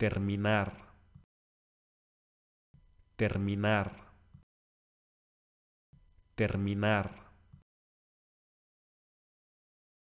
terminar, terminar, terminar.